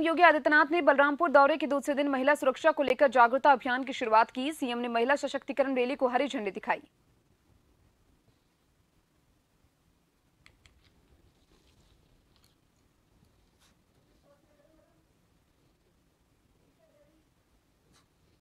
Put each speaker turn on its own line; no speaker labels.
योगी आदित्यनाथ ने बलरामपुर दौरे के दूसरे दिन महिला सुरक्षा को लेकर जागरूकता अभियान की शुरुआत की सीएम ने महिला सशक्तिकरण रैली को हरी झंडी दिखाई